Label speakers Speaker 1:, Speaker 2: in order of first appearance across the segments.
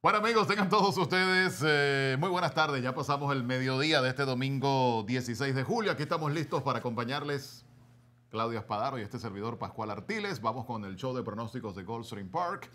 Speaker 1: Bueno amigos, tengan todos ustedes eh, muy buenas tardes. Ya pasamos el mediodía de este domingo 16 de julio. Aquí estamos listos para acompañarles Claudia Espadaro y este servidor Pascual Artiles. Vamos con el show de pronósticos de Goldstream Park.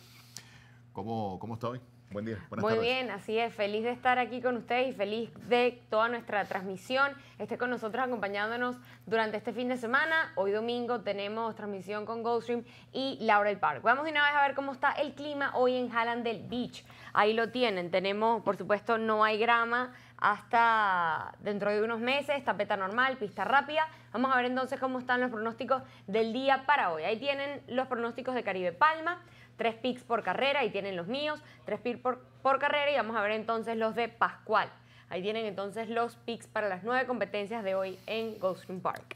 Speaker 1: cómo está hoy? Buen día, Muy bien,
Speaker 2: así es. Feliz de estar aquí con ustedes y feliz de toda nuestra transmisión. Esté con nosotros acompañándonos durante este fin de semana. Hoy domingo tenemos transmisión con Goldstream y Laurel Park. Vamos de una vez a ver cómo está el clima hoy en Hallandale Beach. Ahí lo tienen. Tenemos, por supuesto, no hay grama hasta dentro de unos meses, tapeta normal, pista rápida. Vamos a ver entonces cómo están los pronósticos del día para hoy. Ahí tienen los pronósticos de Caribe Palma tres picks por carrera, ahí tienen los míos, tres picks por, carrera y vamos a ver entonces los de Pascual. Ahí tienen entonces los picks para las nueve competencias de hoy en Goldstream Park.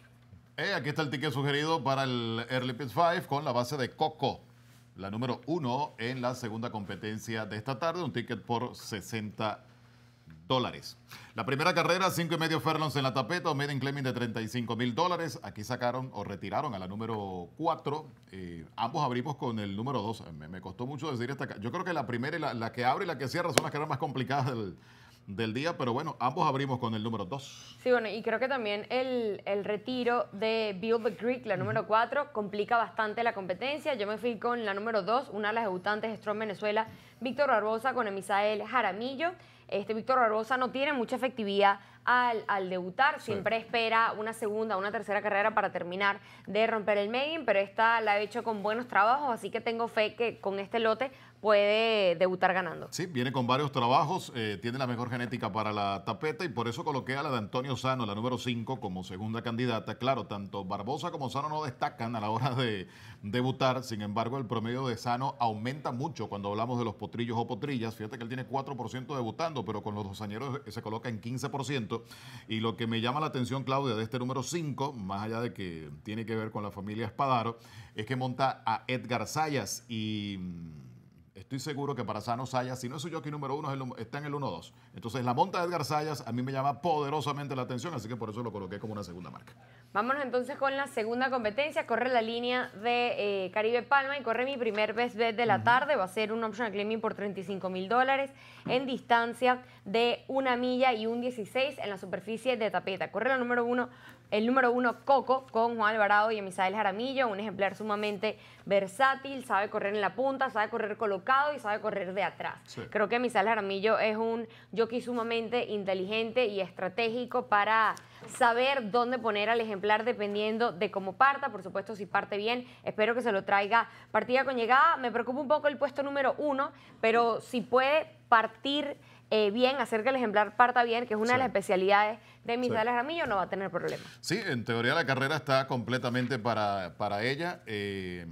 Speaker 1: Eh, aquí está el ticket sugerido para el Early pitch 5 con la base de Coco, la número uno en la segunda competencia de esta tarde, un ticket por 60 dólares. La primera carrera, 5 y medio furlongs en la tapeta, Maiden Clemens de 35 mil dólares. Aquí sacaron o retiraron a la número 4. Eh, ambos abrimos con el número 2. Eh, me, costó mucho decir esta. Yo creo que la primera, y la, que abre y la que cierra son las carreras más complicadas del, día, pero bueno, ambos abrimos con el número 2.
Speaker 2: Sí, bueno, y creo que también el, retiro de Bill Creek, la número 4, complica bastante la competencia. Yo me fui con la número 2, una de las debutantes de Strong Venezuela, Víctor Barbosa con Emisael Jaramillo. Este Víctor Barbosa no tiene mucha efectividad al, debutar. Siempre espera una segunda, una tercera carrera para terminar de romper el main, pero esta la ha hecho con buenos trabajos, así que tengo fe que con este lote puede debutar ganando.
Speaker 1: Sí, viene con varios trabajos, eh, tiene la mejor genética para la tapeta y por eso coloqué a la de Antonio Sano, la número 5, como segunda candidata. Claro, tanto Barbosa como Sano no destacan a la hora de debutar, sin embargo el promedio de Sano aumenta mucho cuando hablamos de los potrillos o potrillas. Fíjate que él tiene 4% debutando, pero con los añeros eh, se coloca en 15%. Y lo que me llama la atención, Claudia, de este número 5, más allá de que tiene que ver con la familia Espadaro, es que monta a Edgar Sayas y estoy seguro que para Sano Sayas, si no es yo aquí número uno, está en el 1-2. Entonces, la monta de Edgar Sayas a mí me llama poderosamente la atención, así que por eso lo coloqué como una segunda marca.
Speaker 2: Vámonos entonces con la segunda competencia. Corre la línea de eh, Caribe Palma y corre mi primer best bet de la tarde. Va a ser un optional claiming por 35 mil dólares en distancia de una milla y un 16 en la superficie de tapeta. Corre la número uno el número uno Coco con Juan Alvarado y Emisael Jaramillo, un ejemplar sumamente versátil, sabe correr en la punta, sabe correr colocado y sabe correr de atrás. Creo que Emisael Jaramillo es un jockey sumamente inteligente y estratégico para saber dónde poner al ejemplar dependiendo de cómo parta. Por supuesto, si parte bien, espero que se lo traiga partida con llegada. Me preocupa un poco el puesto número uno, pero si puede partir eh, bien, hacer que el ejemplar parta bien, que es una de las especialidades de Misael Ramillo, no va a tener problema.
Speaker 1: Sí, en teoría la carrera está completamente para, para ella. Eh,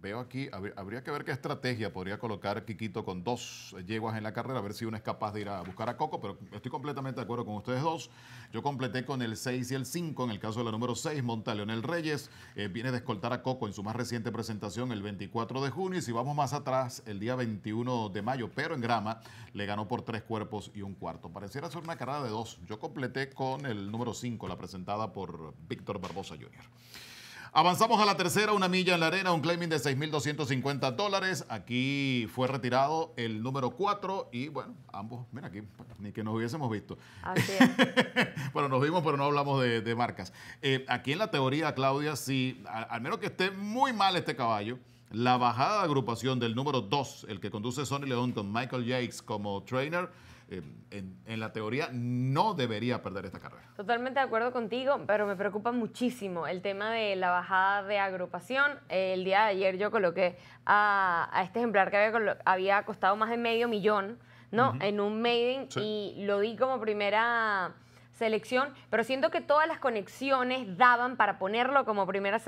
Speaker 1: veo aquí, habría que ver qué estrategia podría colocar Quiquito con dos yeguas en la carrera, a ver si uno es capaz de ir a buscar a Coco, pero estoy completamente de acuerdo con ustedes dos. Yo completé con el 6 y el 5, en el caso de la número 6, Monta Leonel Reyes, eh, viene de escoltar a Coco en su más reciente presentación el 24 de junio, y si vamos más atrás, el día 21 de mayo, pero en grama, le ganó por tres cuerpos y un cuarto. Pareciera ser una carrera de dos. Yo completé con el número 5, la presentada por Víctor Barbosa Jr. Avanzamos a la tercera, una milla en la arena, un claiming de 6.250 dólares. Aquí fue retirado el número 4 y bueno, ambos, mira aquí, ni que nos hubiésemos visto. bueno, nos vimos, pero no hablamos de, marcas. Eh, aquí en la teoría, Claudia, si al menos que esté muy mal este caballo, la bajada de agrupación del número 2, el que conduce Sonny León con Michael Yates como trainer, eh, en, la teoría no debería perder esta carrera.
Speaker 2: Totalmente de acuerdo contigo, pero me preocupa muchísimo el tema de la bajada de agrupación. Eh, el día de ayer yo coloqué a, este ejemplar que había, costado más de medio millón, ¿no? En un maiden y lo di como primera selección, pero siento que todas las conexiones daban para ponerlo como primera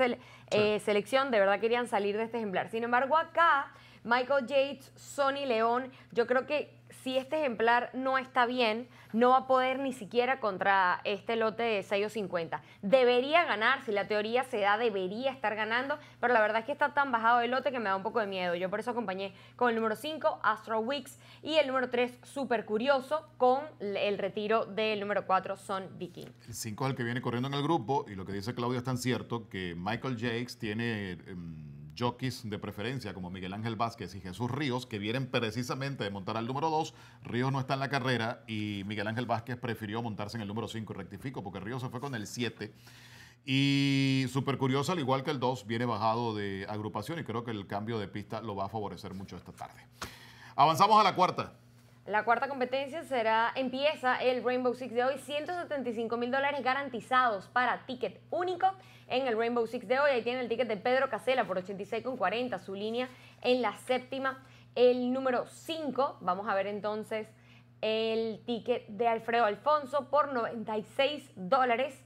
Speaker 2: eh, selección, de verdad querían salir de este ejemplar. Sin embargo, acá Michael Yates, Sonny León, yo creo que si este ejemplar no está bien, no va a poder ni siquiera contra este lote de 650. Debería ganar, si la teoría se da, debería estar ganando, pero la verdad es que está tan bajado el lote que me da un poco de miedo. Yo por eso acompañé con el número 5, Astro Wicks, y el número 3, Super Curioso, con el retiro del número 4, Son Viking.
Speaker 1: El 5 es el que viene corriendo en el grupo, y lo que dice Claudia es tan cierto que Michael Jakes tiene... Em, jockeys de preferencia como Miguel Ángel Vázquez y Jesús Ríos, que vienen precisamente de montar al número 2. Ríos no está en la carrera y Miguel Ángel Vázquez prefirió montarse en el número 5, rectifico, porque Ríos se fue con el 7. Y súper curioso, al igual que el 2, viene bajado de agrupación y creo que el cambio de pista lo va a favorecer mucho esta tarde. Avanzamos a la cuarta.
Speaker 2: La cuarta competencia será, empieza el Rainbow Six de hoy, 175 mil dólares garantizados para ticket único en el Rainbow Six de hoy. Ahí tiene el ticket de Pedro Casela por 86,40, su línea en la séptima, el número 5. Vamos a ver entonces el ticket de Alfredo Alfonso por 96 dólares.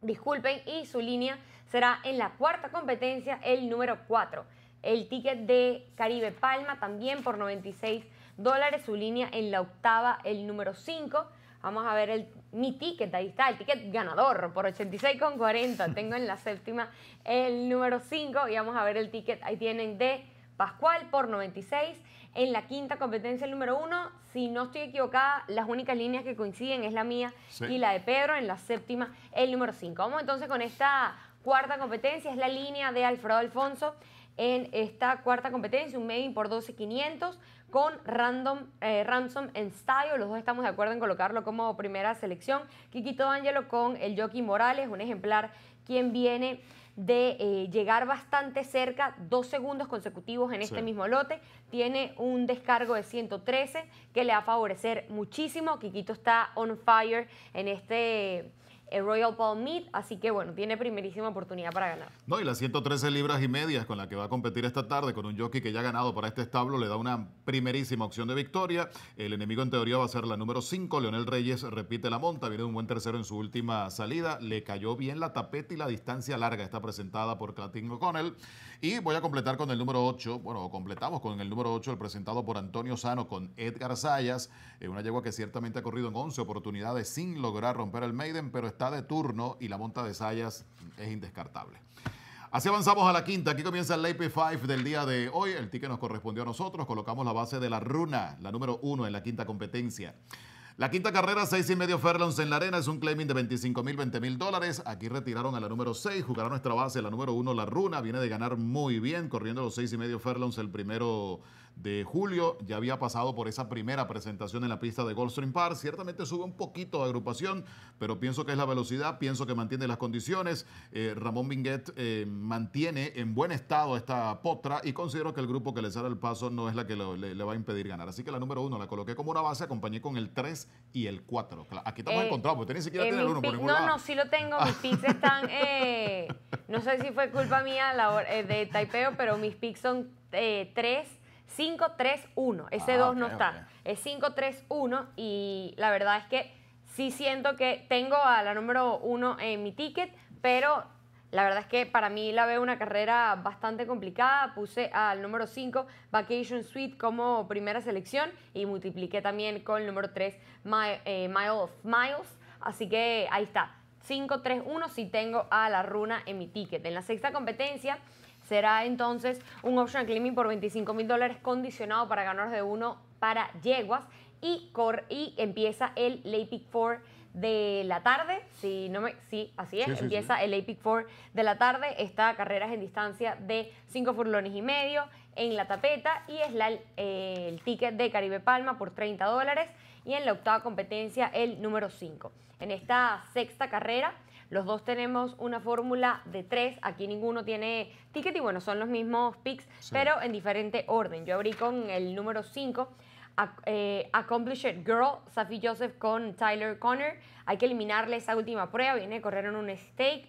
Speaker 2: Disculpen, y su línea será en la cuarta competencia, el número 4. El ticket de Caribe Palma también por 96 dólares, su línea en la octava, el número 5. Vamos a ver el, mi ticket, ahí está, el ticket ganador por 86,40. Tengo en la séptima el número 5 y vamos a ver el ticket, ahí tienen de Pascual por 96. En la quinta competencia, el número 1, si no estoy equivocada, las únicas líneas que coinciden es la mía y la de Pedro. En la séptima, el número 5. Vamos entonces con esta cuarta competencia, es la línea de Alfredo Alfonso en esta cuarta competencia, un main por 12500 con Random, eh, Ransom en Style. Los dos estamos de acuerdo en colocarlo como primera selección. Kikito Ángelo con el Jockey Morales, un ejemplar quien viene de eh, llegar bastante cerca, dos segundos consecutivos en este mismo lote. Tiene un descargo de 113 que le va a favorecer muchísimo. Kikito está on fire en este el eh, Royal Palm Meet, así que bueno, tiene primerísima oportunidad para ganar.
Speaker 1: No, y las 113 libras y medias con la que va a competir esta tarde con un jockey que ya ha ganado para este establo le da una primerísima opción de victoria. El enemigo en teoría va a ser la número 5, Leonel Reyes repite la monta, viene un buen tercero en su última salida, le cayó bien la tapeta y la distancia larga está presentada por Clatín O'Connell. Y voy a completar con el número 8, bueno, completamos con el número 8, el presentado por Antonio Sano con Edgar Sayas, eh, una yegua que ciertamente ha corrido en 11 oportunidades sin lograr romper el Maiden, pero está de turno y la monta de Sayas es indescartable. Así avanzamos a la quinta. Aquí comienza el AP 5 del día de hoy. El ticket nos correspondió a nosotros. Colocamos la base de la runa, la número uno en la quinta competencia. La quinta carrera, seis y medio furlongs en la arena, es un claiming de 25 mil, 20 mil dólares. Aquí retiraron a la número 6, jugará nuestra base, la número uno, la Runa. Viene de ganar muy bien, corriendo los seis y medio furlongs el primero de julio. Ya había pasado por esa primera presentación en la pista de Goldstream Park. Ciertamente sube un poquito de agrupación, pero pienso que es la velocidad, pienso que mantiene las condiciones. Eh, Ramón vinguet eh, mantiene en buen estado esta potra y considero que el grupo que le sale el paso no es la que le, va a impedir ganar. Así que la número uno la coloqué como una base, acompañé con el 3 y el 4. Aquí estamos eh, encontrados, porque ni siquiera tiene el por ningún No, no,
Speaker 2: sí lo tengo. Mis picks están... no sé si fue culpa mía de Taipeo, pero mis picks son 3 5-3-1, Ese 2 ah, no está. 5-3-1 y la verdad es que sí siento que tengo a la número 1 en mi ticket, pero la verdad es que para mí la veo una carrera bastante complicada. Puse al número 5 Vacation Suite como primera selección y multipliqué también con el número 3 My, eh, Mile of Miles. Así que ahí está. 5-3-1 si tengo a la runa en mi ticket. En la sexta competencia será entonces un optional climbing por 25 mil dólares condicionado para ganadores de uno para yeguas y, cor y empieza el Late Pick 4 de la tarde, si no me, sí, así es, empieza el APIC 4 de la tarde, Esta carrera es en distancia de 5 furlones y medio en la tapeta y es eh, el ticket de Caribe Palma por 30 dólares y en la octava competencia el número 5. En esta sexta carrera los dos tenemos una fórmula de tres. Aquí ninguno tiene ticket y bueno, son los mismos picks, pero en diferente orden. Yo abrí con el número 5. Eh, Accomplished Girl, Safi Joseph con Tyler Connor. Hay que eliminarle esa última prueba. Viene corrieron correr en un stake.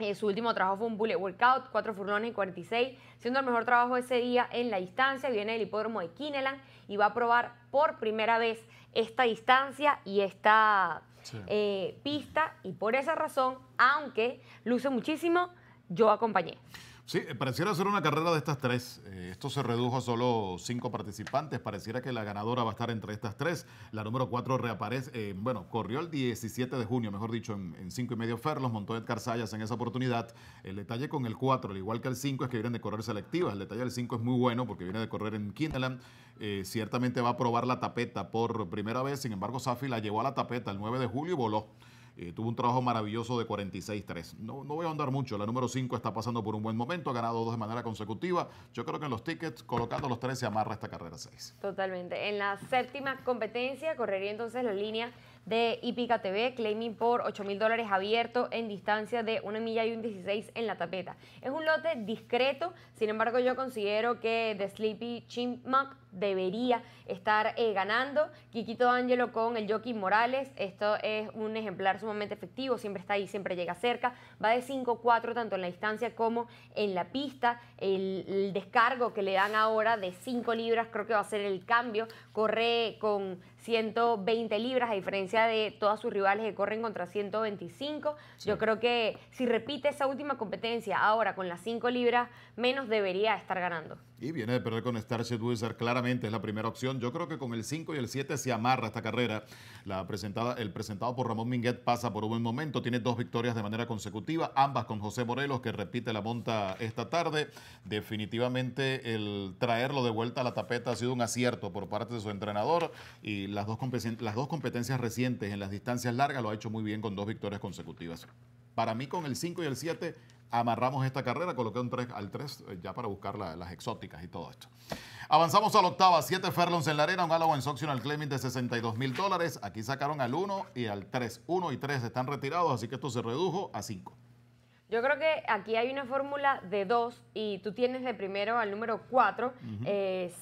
Speaker 2: Eh, su último trabajo fue un bullet workout, cuatro furlones y 46, siendo el mejor trabajo ese día en la distancia. Viene del hipódromo de Kineland y va a probar por primera vez esta distancia y esta eh, pista y por esa razón, aunque luce muchísimo, yo acompañé.
Speaker 1: Sí, eh, pareciera ser una carrera de estas tres. Eh, esto se redujo a solo cinco participantes. Pareciera que la ganadora va a estar entre estas tres. La número cuatro reaparece, eh, bueno, corrió el 17 de junio, mejor dicho, en, cinco y medio ferlos, montó Edgar Sayas en esa oportunidad. El detalle con el cuatro, al igual que el cinco, es que vienen de correr selectivas. El detalle del cinco es muy bueno porque viene de correr en Kinderland. ciertamente va a probar la tapeta por primera vez. Sin embargo, Safi la llevó a la tapeta el 9 de julio y voló. Eh, tuvo un trabajo maravilloso de 46-3. No, no voy a andar mucho. La número 5 está pasando por un buen momento, ha ganado dos de manera consecutiva. Yo creo que en los tickets, colocando los tres, se amarra esta carrera 6.
Speaker 2: Totalmente. En la séptima competencia correría entonces la línea de Ipica TV, claiming por 8 mil dólares abierto en distancia de una milla y un 16 en la tapeta. Es un lote discreto, sin embargo yo considero que The Sleepy Mug debería estar eh, ganando. Quiquito Ángelo con el Jockey Morales. Esto es un ejemplar sumamente efectivo, siempre está ahí, siempre llega cerca. Va de 5-4 tanto en la distancia como en la pista. El, descargo que le dan ahora de 5 libras creo que va a ser el cambio. Corre con 120 libras a diferencia de todas sus rivales que corren contra 125. Yo creo que si repite esa última competencia ahora con las 5 libras menos debería estar ganando.
Speaker 1: Y viene de perder con Starship Wizard, claramente es la primera opción. Yo creo que con el 5 y el 7 se amarra esta carrera. La presentada, el presentado por Ramón Minguet pasa por un buen momento, tiene dos victorias de manera consecutiva, ambas con José Morelos, que repite la monta esta tarde. Definitivamente el traerlo de vuelta a la tapeta ha sido un acierto por parte de su entrenador y las dos, las dos competencias recientes en las distancias largas lo ha hecho muy bien con dos victorias consecutivas. Para mí, con el 5 y el 7 amarramos esta carrera, coloqué un 3 al 3 eh, ya para buscar las exóticas y todo esto. Avanzamos a la octava, 7 Ferlons en la arena, un en Optional Claiming de 62 mil dólares. Aquí sacaron al 1 y al 3. 1 y 3 están retirados, así que esto se redujo a 5.
Speaker 2: Yo creo que aquí hay una fórmula de 2 y tú tienes de primero al número 4, uh eh,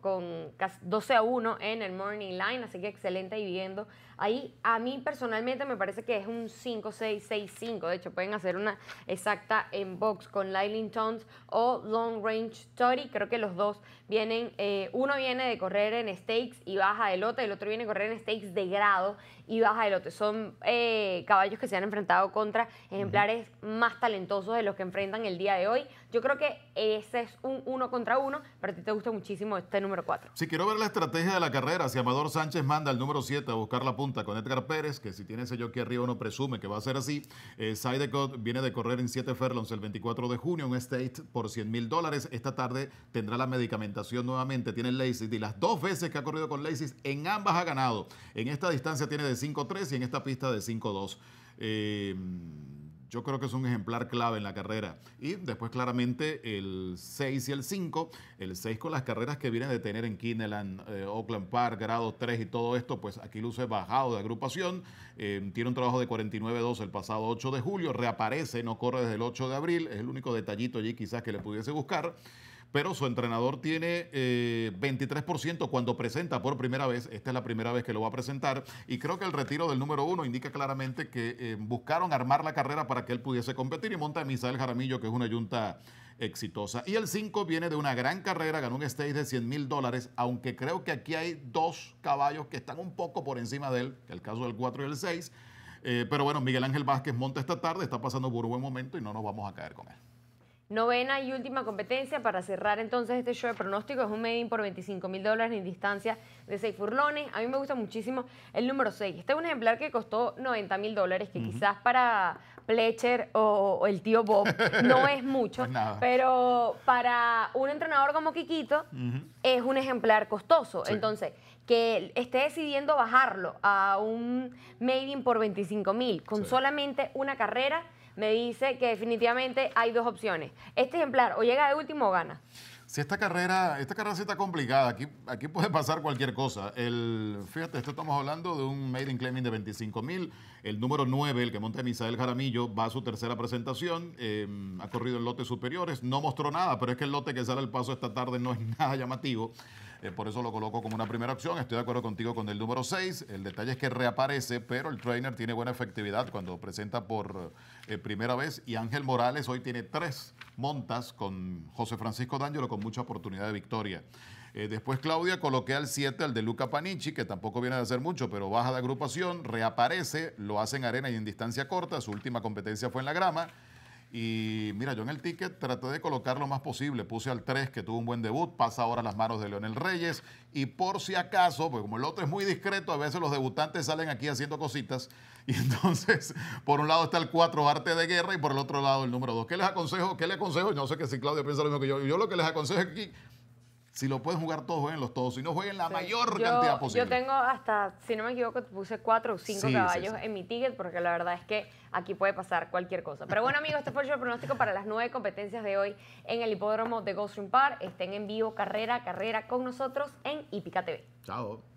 Speaker 2: con 12 a 1 en el Morning Line, así que excelente viendo. Ahí a mí personalmente me parece que es un 5-6-6-5. De hecho, pueden hacer una exacta en box con Lightning Tones o Long Range Tory. Creo que los dos vienen, eh, uno viene de correr en stakes y baja de lote, el otro viene de correr en stakes de grado y baja de lote. Son eh, caballos que se han enfrentado contra ejemplares más talentosos de los que enfrentan el día de hoy. Yo creo que ese es un uno contra uno, pero a ti te gusta muchísimo este número 4.
Speaker 1: Si quiero ver la estrategia de la carrera, si Amador Sánchez manda el número 7 a buscar la punta, con Edgar Pérez, que si tiene ese que arriba uno presume que va a ser así. Eh, Sidecott viene de correr en 7 furlongs el 24 de junio, un state por 100 mil dólares. Esta tarde tendrá la medicamentación nuevamente, tiene Lacey y las dos veces que ha corrido con Lacey, en ambas ha ganado. En esta distancia tiene de 5-3 y en esta pista de 5-2 yo creo que es un ejemplar clave en la carrera. Y después claramente el 6 y el 5, el 6 con las carreras que viene de tener en Kineland, eh, Oakland Park, grado 3 y todo esto, pues aquí luce bajado de agrupación, eh, tiene un trabajo de 49-2 el pasado 8 de julio, reaparece, no corre desde el 8 de abril, es el único detallito allí quizás que le pudiese buscar pero su entrenador tiene 23% eh, cuando presenta por primera vez, esta es la primera vez que lo va a presentar, y creo que el retiro del número uno indica claramente que eh, buscaron armar la carrera para que él pudiese competir y monta a Misael Jaramillo, que es una yunta exitosa. Y el 5 viene de una gran carrera, ganó un stage de 100 mil dólares, aunque creo que aquí hay dos caballos que están un poco por encima de él, que el caso del 4 y el 6. Eh, pero bueno, Miguel Ángel Vázquez monta esta tarde, está pasando por un buen momento y no nos vamos a caer con él.
Speaker 2: Novena y última competencia para cerrar entonces este show de pronóstico es un in por 25 mil dólares en distancia de 6 furlones. A mí me gusta muchísimo el número 6. Este es un ejemplar que costó 90 mil dólares, que quizás para Pletcher o, el tío Bob no es mucho, pues pero para un entrenador como Quiquito es un ejemplar costoso. Entonces, que esté decidiendo bajarlo a un in por 25 mil con solamente una carrera me dice que definitivamente hay dos opciones. Este ejemplar o llega de último o gana.
Speaker 1: Si esta carrera, esta carrera sí está complicada, aquí, aquí puede pasar cualquier cosa. El, fíjate, esto estamos hablando de un in claiming de 25 mil. El número 9, el que monta Misael Jaramillo, va a su tercera presentación. Em, ha corrido en lotes superiores, no mostró nada, pero es que el lote que sale al paso esta tarde no es nada llamativo. Eh, por eso lo coloco como una primera opción. Estoy de acuerdo contigo con el número 6. El detalle es que reaparece, pero el trainer tiene buena efectividad cuando presenta por eh, primera vez. Y Ángel Morales hoy tiene tres montas con José Francisco D'Angelo con mucha oportunidad de victoria. Eh, después Claudia coloqué al 7 al de Luca Panichi, que tampoco viene de hacer mucho, pero baja de agrupación, reaparece, lo hace en arena y en distancia corta. Su última competencia fue en la grama y mira, yo en el ticket traté de colocar lo más posible. Puse al 3, que tuvo un buen debut, pasa ahora a las manos de Leonel Reyes. Y por si acaso, pues como el otro es muy discreto, a veces los debutantes salen aquí haciendo cositas. Y entonces, por un lado está el 4, arte de guerra, y por el otro lado el número 2. ¿Qué les aconsejo? ¿Qué les aconsejo? Yo no sé que si Claudio piensa lo mismo que yo. Yo lo que les aconsejo es que si lo pueden jugar todos, jueguen los todos. Si no, jueguen la mayor cantidad posible. Yo tengo
Speaker 2: hasta, si no me equivoco, puse cuatro o cinco caballos en mi ticket porque la verdad es que aquí puede pasar cualquier cosa. Pero bueno, amigos, este fue el pronóstico para las nueve competencias de hoy en el hipódromo de Gulfstream Park. Estén en vivo carrera, carrera con nosotros en Ipica TV.
Speaker 1: Chao.